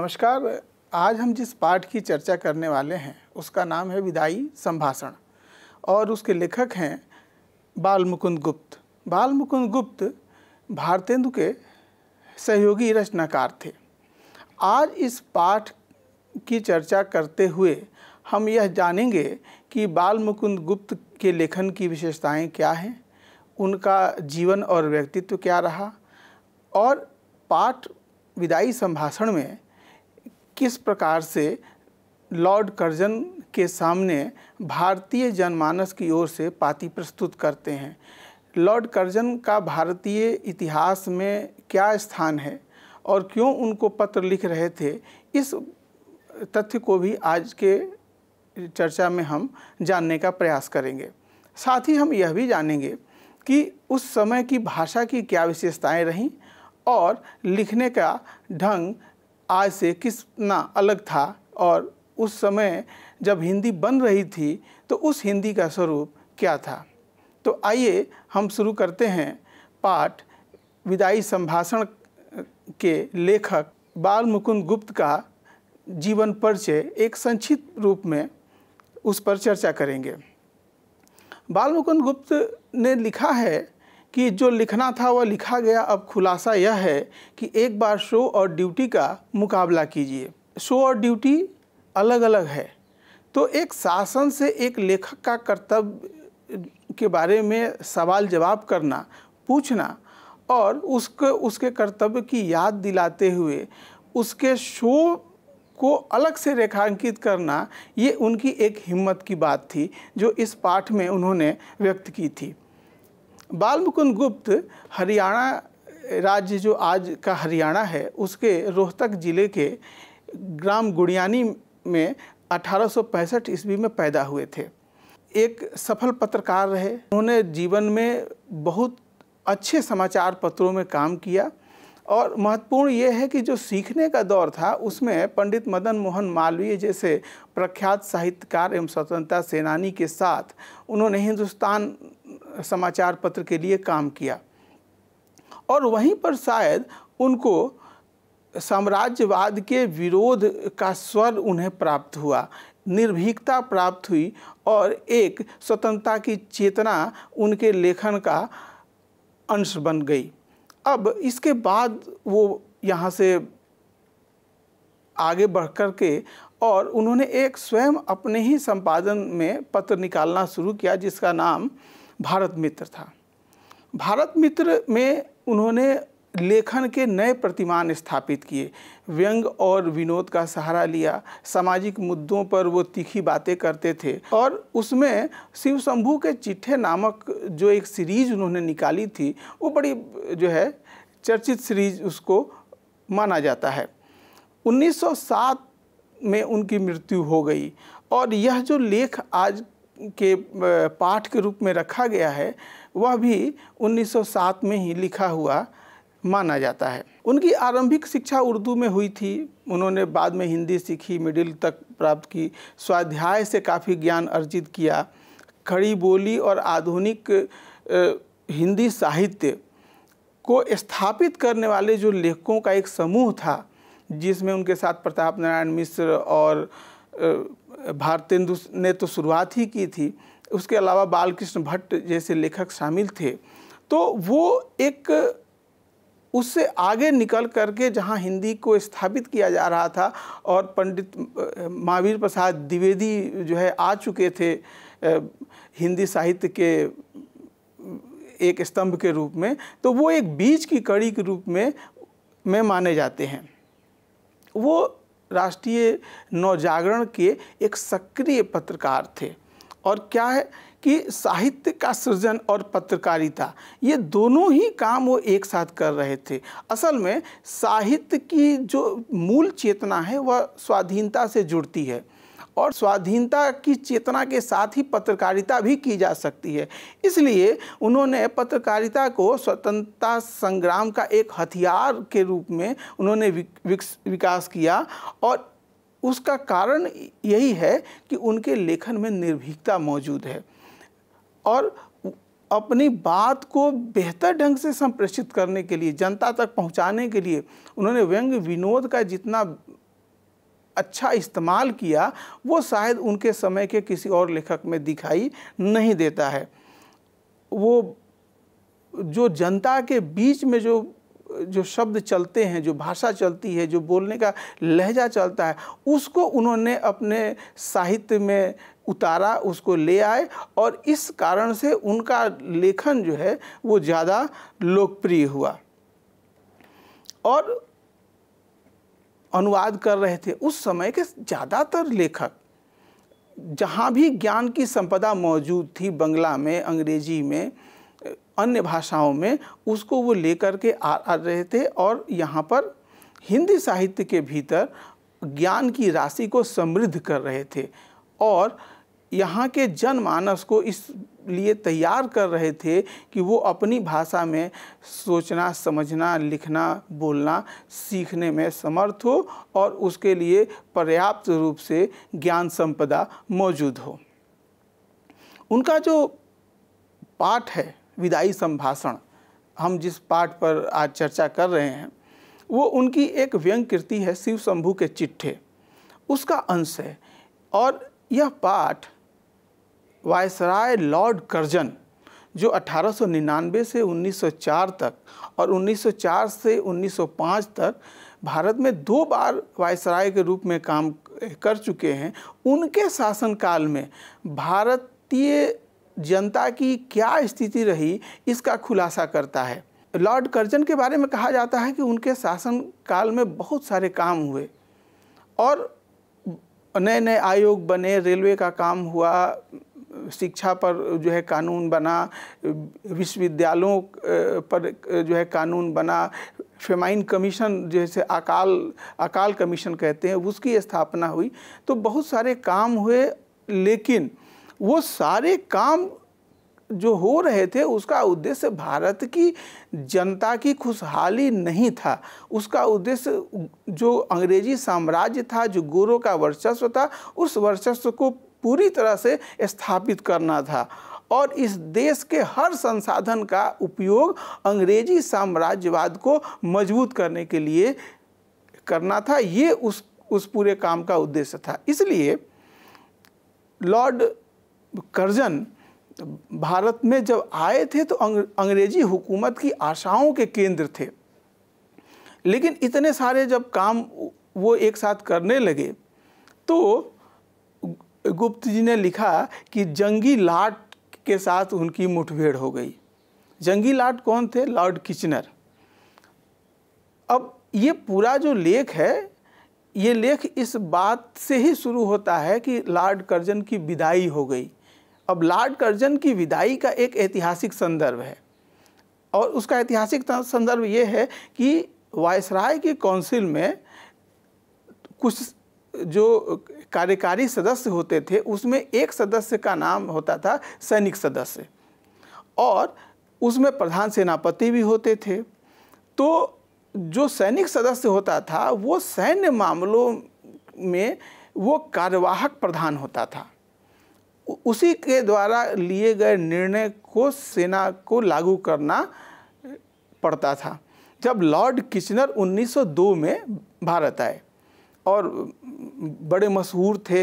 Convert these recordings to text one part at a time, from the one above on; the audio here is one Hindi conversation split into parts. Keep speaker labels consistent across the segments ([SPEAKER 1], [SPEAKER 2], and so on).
[SPEAKER 1] नमस्कार आज हम जिस पाठ की चर्चा करने वाले हैं उसका नाम है विदाई संभाषण और उसके लेखक हैं बाल मुकुंद गुप्त बाल मुकुंद गुप्त भारतेंदु के सहयोगी रचनाकार थे आज इस पाठ की चर्चा करते हुए हम यह जानेंगे कि बाल मुकुंद गुप्त के लेखन की विशेषताएं क्या हैं उनका जीवन और व्यक्तित्व क्या रहा और पाठ विदाई संभाषण में किस प्रकार से लॉर्ड कर्जन के सामने भारतीय जनमानस की ओर से पाती प्रस्तुत करते हैं लॉर्ड कर्जन का भारतीय इतिहास में क्या स्थान है और क्यों उनको पत्र लिख रहे थे इस तथ्य को भी आज के चर्चा में हम जानने का प्रयास करेंगे साथ ही हम यह भी जानेंगे कि उस समय की भाषा की क्या विशेषताएं रहीं और लिखने का ढंग आज से कितना अलग था और उस समय जब हिंदी बन रही थी तो उस हिंदी का स्वरूप क्या था तो आइए हम शुरू करते हैं पाठ विदाई संभाषण के लेखक बाल मुकुंद गुप्त का जीवन परिचय एक संक्षिप्त रूप में उस पर चर्चा करेंगे बाल मुकुंद गुप्त ने लिखा है कि जो लिखना था वह लिखा गया अब खुलासा यह है कि एक बार शो और ड्यूटी का मुकाबला कीजिए शो और ड्यूटी अलग अलग है तो एक शासन से एक लेखक का कर्तव्य के बारे में सवाल जवाब करना पूछना और उसके उसके कर्तव्य की याद दिलाते हुए उसके शो को अलग से रेखांकित करना ये उनकी एक हिम्मत की बात थी जो इस पाठ में उन्होंने व्यक्त की थी बाल मुकुंद गुप्त हरियाणा राज्य जो आज का हरियाणा है उसके रोहतक ज़िले के ग्राम गुड़ियानी में 1865 ईस्वी में पैदा हुए थे एक सफल पत्रकार रहे उन्होंने जीवन में बहुत अच्छे समाचार पत्रों में काम किया और महत्वपूर्ण ये है कि जो सीखने का दौर था उसमें पंडित मदन मोहन मालवीय जैसे प्रख्यात साहित्यकार एवं स्वतंत्रता सेनानी के साथ उन्होंने हिंदुस्तान समाचार पत्र के लिए काम किया और वहीं पर शायद उनको साम्राज्यवाद के विरोध का स्वर उन्हें प्राप्त हुआ निर्भीकता प्राप्त हुई और एक स्वतंत्रता की चेतना उनके लेखन का अंश बन गई अब इसके बाद वो यहाँ से आगे बढ़ कर के और उन्होंने एक स्वयं अपने ही संपादन में पत्र निकालना शुरू किया जिसका नाम भारत मित्र था भारत मित्र में उन्होंने लेखन के नए प्रतिमान स्थापित किए व्यंग और विनोद का सहारा लिया सामाजिक मुद्दों पर वो तीखी बातें करते थे और उसमें शिव शंभू के चिट्ठे नामक जो एक सीरीज उन्होंने निकाली थी वो बड़ी जो है चर्चित सीरीज उसको माना जाता है 1907 में उनकी मृत्यु हो गई और यह जो लेख आज के पाठ के रूप में रखा गया है वह भी 1907 में ही लिखा हुआ माना जाता है उनकी आरंभिक शिक्षा उर्दू में हुई थी उन्होंने बाद में हिंदी सीखी मिडिल तक प्राप्त की स्वाध्याय से काफ़ी ज्ञान अर्जित किया खड़ी बोली और आधुनिक हिंदी साहित्य को स्थापित करने वाले जो लेखकों का एक समूह था जिसमें उनके साथ प्रताप नारायण मिश्र और भारतेंदु ने तो शुरुआत ही की थी उसके अलावा बालकृष्ण भट्ट जैसे लेखक शामिल थे तो वो एक उससे आगे निकल करके जहाँ हिंदी को स्थापित किया जा रहा था और पंडित महावीर प्रसाद द्विवेदी जो है आ चुके थे हिंदी साहित्य के एक स्तंभ के रूप में तो वो एक बीज की कड़ी के रूप में में माने जाते हैं वो राष्ट्रीय नवजागरण के एक सक्रिय पत्रकार थे और क्या है कि साहित्य का सृजन और पत्रकारिता ये दोनों ही काम वो एक साथ कर रहे थे असल में साहित्य की जो मूल चेतना है वह स्वाधीनता से जुड़ती है और स्वाधीनता की चेतना के साथ ही पत्रकारिता भी की जा सकती है इसलिए उन्होंने पत्रकारिता को स्वतंत्रता संग्राम का एक हथियार के रूप में उन्होंने विकास किया और उसका कारण यही है कि उनके लेखन में निर्भीकता मौजूद है और अपनी बात को बेहतर ढंग से संप्रेषित करने के लिए जनता तक पहुंचाने के लिए उन्होंने व्यंग विनोद का जितना अच्छा इस्तेमाल किया वो शायद उनके समय के किसी और लेखक में दिखाई नहीं देता है वो जो जनता के बीच में जो जो शब्द चलते हैं जो भाषा चलती है जो बोलने का लहजा चलता है उसको उन्होंने अपने साहित्य में उतारा उसको ले आए और इस कारण से उनका लेखन जो है वो ज़्यादा लोकप्रिय हुआ और अनुवाद कर रहे थे उस समय के ज़्यादातर लेखक जहाँ भी ज्ञान की संपदा मौजूद थी बंगला में अंग्रेजी में अन्य भाषाओं में उसको वो लेकर के आ, आ रहे थे और यहाँ पर हिंदी साहित्य के भीतर ज्ञान की राशि को समृद्ध कर रहे थे और यहाँ के जनमानस को इस लिए तैयार कर रहे थे कि वो अपनी भाषा में सोचना समझना लिखना बोलना सीखने में समर्थ हो और उसके लिए पर्याप्त रूप से ज्ञान संपदा मौजूद हो उनका जो पाठ है विदाई संभाषण हम जिस पाठ पर आज चर्चा कर रहे हैं वो उनकी एक व्यंग कृति है शिव शंभू के चिट्ठे उसका अंश है और यह पाठ वायसराय लॉर्ड कर्जन जो 1899 से 1904 तक और 1904 से 1905 तक भारत में दो बार वायसराय के रूप में काम कर चुके हैं उनके शासनकाल में भारतीय जनता की क्या स्थिति रही इसका खुलासा करता है लॉर्ड कर्जन के बारे में कहा जाता है कि उनके शासनकाल में बहुत सारे काम हुए और नए नए आयोग बने रेलवे का काम हुआ शिक्षा पर जो है कानून बना विश्वविद्यालयों पर जो है कानून बना फेमाइन कमीशन जैसे अकाल अकाल कमीशन कहते हैं उसकी स्थापना हुई तो बहुत सारे काम हुए लेकिन वो सारे काम जो हो रहे थे उसका उद्देश्य भारत की जनता की खुशहाली नहीं था उसका उद्देश्य जो अंग्रेजी साम्राज्य था जो गोरों का वर्चस्व था उस वर्चस्व को पूरी तरह से स्थापित करना था और इस देश के हर संसाधन का उपयोग अंग्रेजी साम्राज्यवाद को मजबूत करने के लिए करना था ये उस उस पूरे काम का उद्देश्य था इसलिए लॉर्ड कर्जन भारत में जब आए थे तो अंग्रेजी हुकूमत की आशाओं के केंद्र थे लेकिन इतने सारे जब काम वो एक साथ करने लगे तो गुप्त जी ने लिखा कि जंगी लाट के साथ उनकी मुठभेड़ हो गई जंगी लाट कौन थे लॉर्ड किचनर अब ये पूरा जो लेख है ये लेख इस बात से ही शुरू होता है कि लॉर्ड कर्जन की विदाई हो गई अब लॉर्ड कर्जन की विदाई का एक ऐतिहासिक संदर्भ है और उसका ऐतिहासिक संदर्भ ये है कि वायसराय की काउंसिल में कुछ जो कार्यकारी सदस्य होते थे उसमें एक सदस्य का नाम होता था सैनिक सदस्य और उसमें प्रधान सेनापति भी होते थे तो जो सैनिक सदस्य होता था वो सैन्य मामलों में वो कार्यवाहक प्रधान होता था उसी के द्वारा लिए गए निर्णय को सेना को लागू करना पड़ता था जब लॉर्ड किचनर 1902 में भारत आए और बड़े मशहूर थे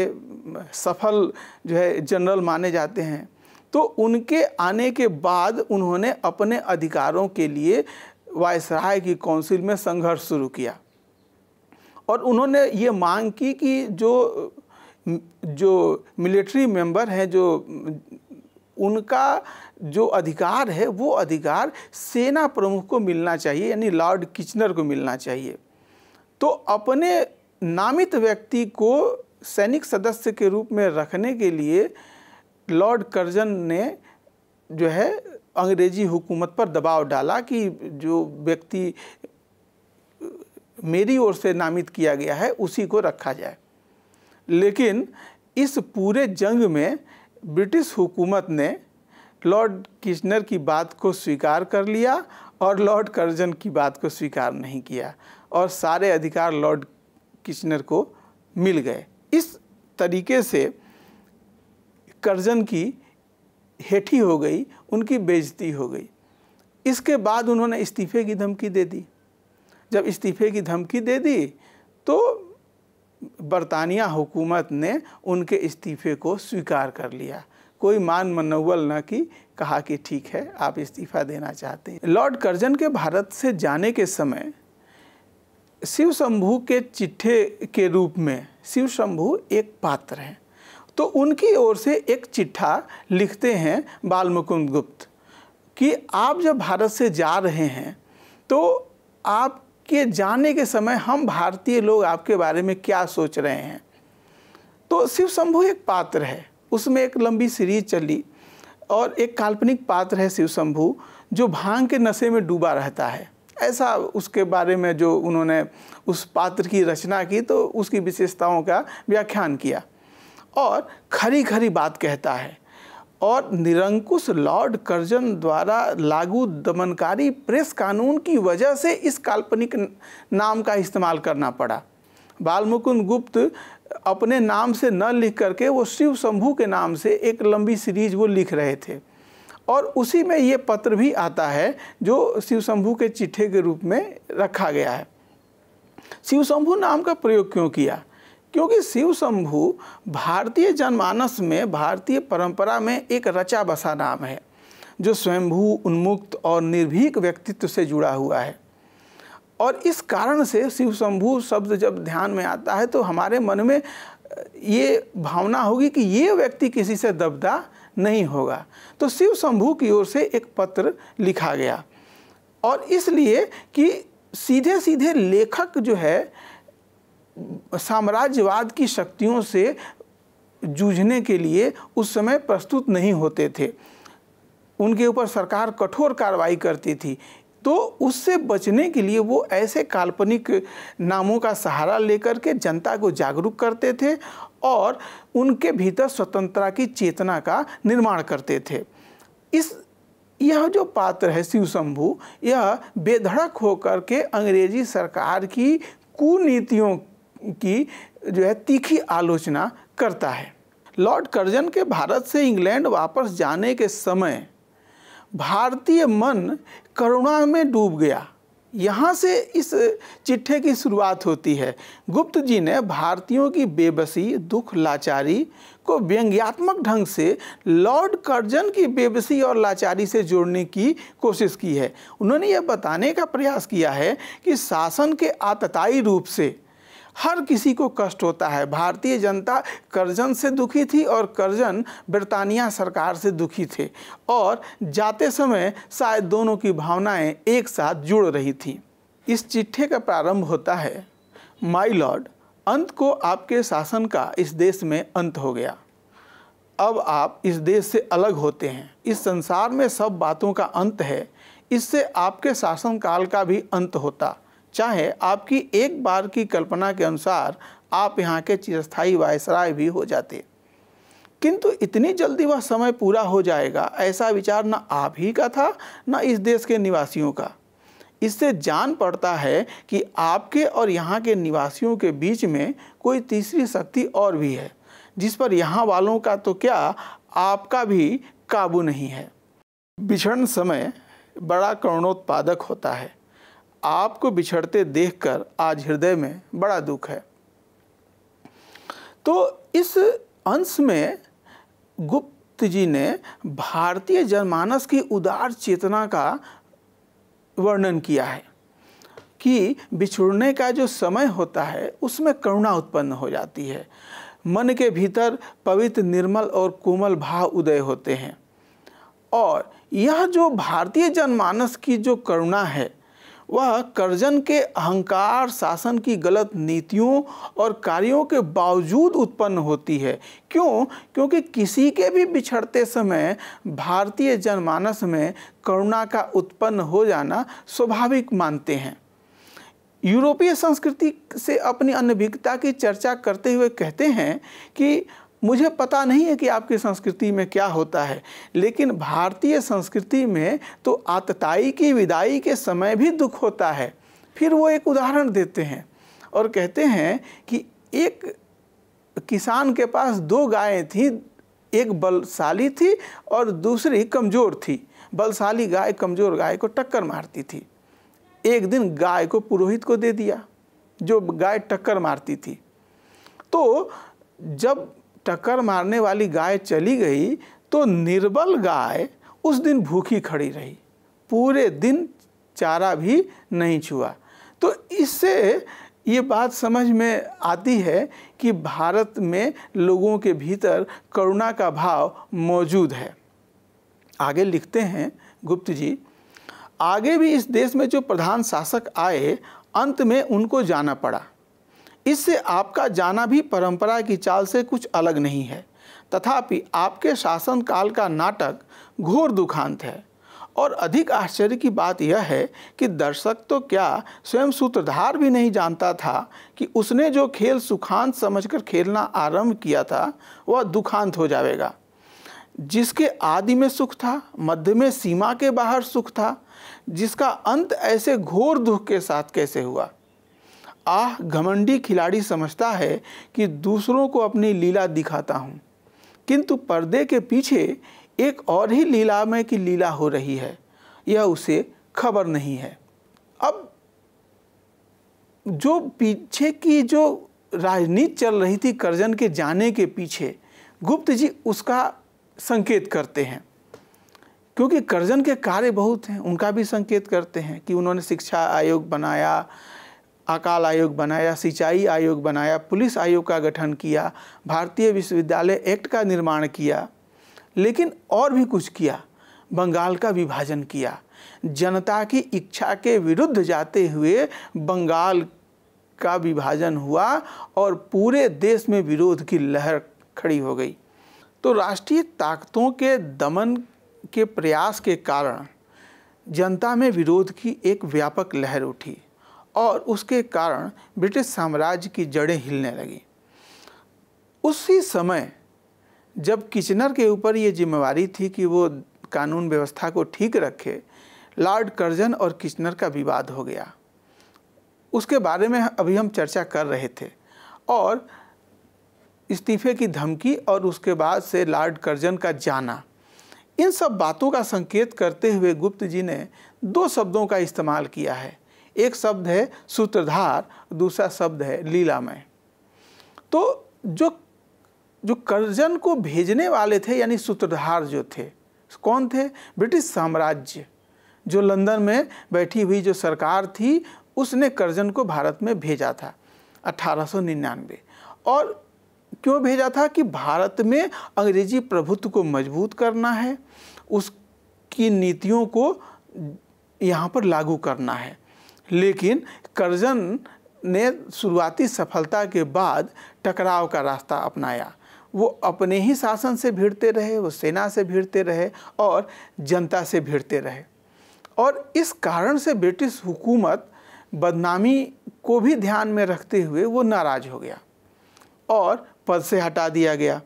[SPEAKER 1] सफल जो है जनरल माने जाते हैं तो उनके आने के बाद उन्होंने अपने अधिकारों के लिए वायसराय की काउंसिल में संघर्ष शुरू किया और उन्होंने ये मांग की कि जो जो मिलिट्री मेंबर हैं जो उनका जो अधिकार है वो अधिकार सेना प्रमुख को मिलना चाहिए यानी लॉर्ड किचनर को मिलना चाहिए तो अपने नामित व्यक्ति को सैनिक सदस्य के रूप में रखने के लिए लॉर्ड कर्जन ने जो है अंग्रेजी हुकूमत पर दबाव डाला कि जो व्यक्ति मेरी ओर से नामित किया गया है उसी को रखा जाए लेकिन इस पूरे जंग में ब्रिटिश हुकूमत ने लॉर्ड किशनर की बात को स्वीकार कर लिया और लॉर्ड कर्जन की बात को स्वीकार नहीं किया और सारे अधिकार लॉर्ड किचनर को मिल गए इस तरीके से करजन की हेठी हो गई उनकी बेजती हो गई इसके बाद उन्होंने इस्तीफे की धमकी दे दी जब इस्तीफे की धमकी दे दी तो बरतानिया हुकूमत ने उनके इस्तीफे को स्वीकार कर लिया कोई मान मनोवल न की कहा कि ठीक है आप इस्तीफ़ा देना चाहते हैं लॉर्ड कर्जन के भारत से जाने के समय शिव शंभू के चिट्ठे के रूप में शिव शंभु एक पात्र हैं तो उनकी ओर से एक चिट्ठा लिखते हैं बालमुकुंद गुप्त कि आप जब भारत से जा रहे हैं तो आपके जाने के समय हम भारतीय लोग आपके बारे में क्या सोच रहे हैं तो शिव शंभू एक पात्र है उसमें एक लंबी सीरीज चली और एक काल्पनिक पात्र है शिव शंभु जो भांग के नशे में डूबा रहता है ऐसा उसके बारे में जो उन्होंने उस पात्र की रचना की तो उसकी विशेषताओं का व्याख्यान किया और खरी खरी बात कहता है और निरंकुश लॉर्ड कर्जन द्वारा लागू दमनकारी प्रेस कानून की वजह से इस काल्पनिक नाम का इस्तेमाल करना पड़ा बालमुकुंद गुप्त अपने नाम से न लिख करके वो शिव शंभू के नाम से एक लंबी सीरीज वो लिख रहे थे और उसी में ये पत्र भी आता है जो शिव शंभू के चिट्ठे के रूप में रखा गया है शिव शंभू नाम का प्रयोग क्यों किया क्योंकि शिव शंभू भारतीय जनमानस में भारतीय परंपरा में एक रचा बसा नाम है जो स्वयंभू उन्मुक्त और निर्भीक व्यक्तित्व से जुड़ा हुआ है और इस कारण से शिव शंभू शब्द जब ध्यान में आता है तो हमारे मन में ये भावना होगी कि ये व्यक्ति किसी से दबदा नहीं होगा तो शिव शंभू की ओर से एक पत्र लिखा गया और इसलिए कि सीधे सीधे लेखक जो है साम्राज्यवाद की शक्तियों से जूझने के लिए उस समय प्रस्तुत नहीं होते थे उनके ऊपर सरकार कठोर कार्रवाई करती थी तो उससे बचने के लिए वो ऐसे काल्पनिक नामों का सहारा लेकर के जनता को जागरूक करते थे और उनके भीतर स्वतंत्रता की चेतना का निर्माण करते थे इस यह जो पात्र है शिव शंभु यह बेधड़क होकर के अंग्रेजी सरकार की कुनीतियों की जो है तीखी आलोचना करता है लॉर्ड कर्जन के भारत से इंग्लैंड वापस जाने के समय भारतीय मन करुणा में डूब गया यहाँ से इस चिट्ठे की शुरुआत होती है गुप्त जी ने भारतीयों की बेबसी दुख लाचारी को व्यंग्यात्मक ढंग से लॉर्ड कर्जन की बेबसी और लाचारी से जोड़ने की कोशिश की है उन्होंने यह बताने का प्रयास किया है कि शासन के आतताई रूप से हर किसी को कष्ट होता है भारतीय जनता कर्जन से दुखी थी और करजन बरतानिया सरकार से दुखी थे और जाते समय शायद दोनों की भावनाएं एक साथ जुड़ रही थी इस चिट्ठे का प्रारंभ होता है माई लॉर्ड अंत को आपके शासन का इस देश में अंत हो गया अब आप इस देश से अलग होते हैं इस संसार में सब बातों का अंत है इससे आपके शासनकाल का भी अंत होता चाहे आपकी एक बार की कल्पना के अनुसार आप यहाँ के चिरस्थायी वायसराय भी हो जाते किंतु इतनी जल्दी वह समय पूरा हो जाएगा ऐसा विचार न आप ही का था न इस देश के निवासियों का इससे जान पड़ता है कि आपके और यहाँ के निवासियों के बीच में कोई तीसरी शक्ति और भी है जिस पर यहाँ वालों का तो क्या आपका भी काबू नहीं है बिछड़न समय बड़ा करुणोत्पादक होता है आपको बिछड़ते देखकर आज हृदय में बड़ा दुख है तो इस अंश में गुप्त जी ने भारतीय जनमानस की उदार चेतना का वर्णन किया है कि बिछुड़ने का जो समय होता है उसमें करुणा उत्पन्न हो जाती है मन के भीतर पवित्र निर्मल और कोमल भाव उदय होते हैं और यह जो भारतीय जनमानस की जो करुणा है वह करजन के अहंकार शासन की गलत नीतियों और कार्यों के बावजूद उत्पन्न होती है क्यों क्योंकि किसी के भी बिछड़ते समय भारतीय जनमानस में करुणा का उत्पन्न हो जाना स्वाभाविक मानते हैं यूरोपीय संस्कृति से अपनी अनभिज्ञता की चर्चा करते हुए कहते हैं कि मुझे पता नहीं है कि आपकी संस्कृति में क्या होता है लेकिन भारतीय संस्कृति में तो आतताई की विदाई के समय भी दुख होता है फिर वो एक उदाहरण देते हैं और कहते हैं कि एक किसान के पास दो गायें थी एक बलशाली थी और दूसरी कमज़ोर थी बलशाली गाय कमज़ोर गाय को टक्कर मारती थी एक दिन गाय को पुरोहित को दे दिया जो गाय टक्कर मारती थी तो जब टक्कर मारने वाली गाय चली गई तो निर्बल गाय उस दिन भूखी खड़ी रही पूरे दिन चारा भी नहीं छुआ तो इससे ये बात समझ में आती है कि भारत में लोगों के भीतर करुणा का भाव मौजूद है आगे लिखते हैं गुप्त जी आगे भी इस देश में जो प्रधान शासक आए अंत में उनको जाना पड़ा इससे आपका जाना भी परंपरा की चाल से कुछ अलग नहीं है तथापि आपके शासनकाल का नाटक घोर दुखांत है और अधिक आश्चर्य की बात यह है कि दर्शक तो क्या स्वयं सूत्रधार भी नहीं जानता था कि उसने जो खेल सुखांत समझकर खेलना आरंभ किया था वह दुखांत हो जाएगा जिसके आदि में सुख था मध्य में सीमा के बाहर सुख था जिसका अंत ऐसे घोर दुख के साथ कैसे हुआ आह घमंडी खिलाड़ी समझता है कि दूसरों को अपनी लीला दिखाता हूँ किंतु पर्दे के पीछे एक और ही लीलामय की लीला हो रही है यह उसे खबर नहीं है अब जो पीछे की जो राजनीति चल रही थी करजन के जाने के पीछे गुप्त जी उसका संकेत करते हैं क्योंकि करजन के कार्य बहुत हैं उनका भी संकेत करते हैं कि उन्होंने शिक्षा आयोग बनाया अकाल आयोग बनाया सिंचाई आयोग बनाया पुलिस आयोग का गठन किया भारतीय विश्वविद्यालय एक्ट का निर्माण किया लेकिन और भी कुछ किया बंगाल का विभाजन किया जनता की इच्छा के विरुद्ध जाते हुए बंगाल का विभाजन हुआ और पूरे देश में विरोध की लहर खड़ी हो गई तो राष्ट्रीय ताकतों के दमन के प्रयास के कारण जनता में विरोध की एक व्यापक लहर उठी और उसके कारण ब्रिटिश साम्राज्य की जड़ें हिलने लगी उसी समय जब किचनर के ऊपर ये जिम्मेवारी थी कि वो कानून व्यवस्था को ठीक रखे लॉर्ड कर्जन और किचनर का विवाद हो गया उसके बारे में अभी हम चर्चा कर रहे थे और इस्तीफे की धमकी और उसके बाद से लॉर्ड कर्जन का जाना इन सब बातों का संकेत करते हुए गुप्त जी ने दो शब्दों का इस्तेमाल किया है एक शब्द है सूत्रधार दूसरा शब्द है लीलामय तो जो जो कर्जन को भेजने वाले थे यानी सूत्रधार जो थे कौन थे ब्रिटिश साम्राज्य जो लंदन में बैठी हुई जो सरकार थी उसने कर्जन को भारत में भेजा था 1899 और क्यों भेजा था कि भारत में अंग्रेजी प्रभुत्व को मजबूत करना है उसकी नीतियों को यहाँ पर लागू करना है लेकिन करजन ने शुरुआती सफलता के बाद टकराव का रास्ता अपनाया वो अपने ही शासन से भिड़ते रहे वो सेना से भिड़ते रहे और जनता से भिड़ते रहे और इस कारण से ब्रिटिश हुकूमत बदनामी को भी ध्यान में रखते हुए वो नाराज़ हो गया और पद से हटा दिया गया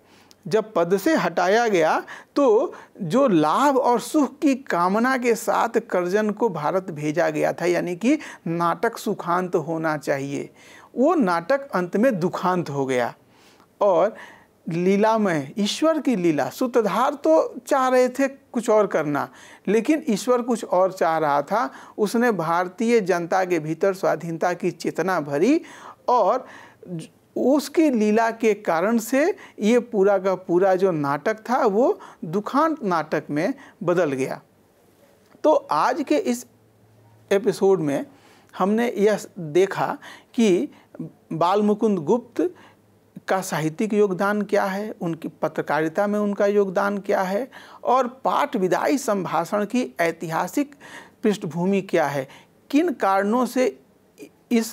[SPEAKER 1] जब पद से हटाया गया तो जो लाभ और सुख की कामना के साथ कर्जन को भारत भेजा गया था यानी कि नाटक सुखांत होना चाहिए वो नाटक अंत में दुखांत हो गया और लीला में ईश्वर की लीला सूत्रधार तो चाह रहे थे कुछ और करना लेकिन ईश्वर कुछ और चाह रहा था उसने भारतीय जनता के भीतर स्वाधीनता की चेतना भरी और उसकी लीला के कारण से ये पूरा का पूरा जो नाटक था वो दुखांत नाटक में बदल गया तो आज के इस एपिसोड में हमने यह देखा कि बालमुकुंद गुप्त का साहित्यिक योगदान क्या है उनकी पत्रकारिता में उनका योगदान क्या है और पाठ विदाई संभाषण की ऐतिहासिक पृष्ठभूमि क्या है किन कारणों से इस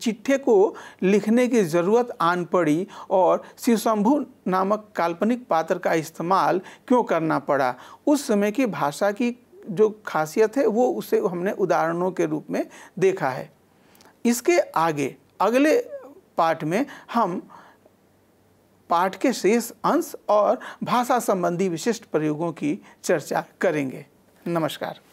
[SPEAKER 1] चिट्ठे को लिखने की ज़रूरत आन पड़ी और शिवशंभु नामक काल्पनिक पात्र का इस्तेमाल क्यों करना पड़ा उस समय की भाषा की जो खासियत है वो उसे हमने उदाहरणों के रूप में देखा है इसके आगे अगले पाठ में हम पाठ के शेष अंश और भाषा संबंधी विशिष्ट प्रयोगों की चर्चा करेंगे नमस्कार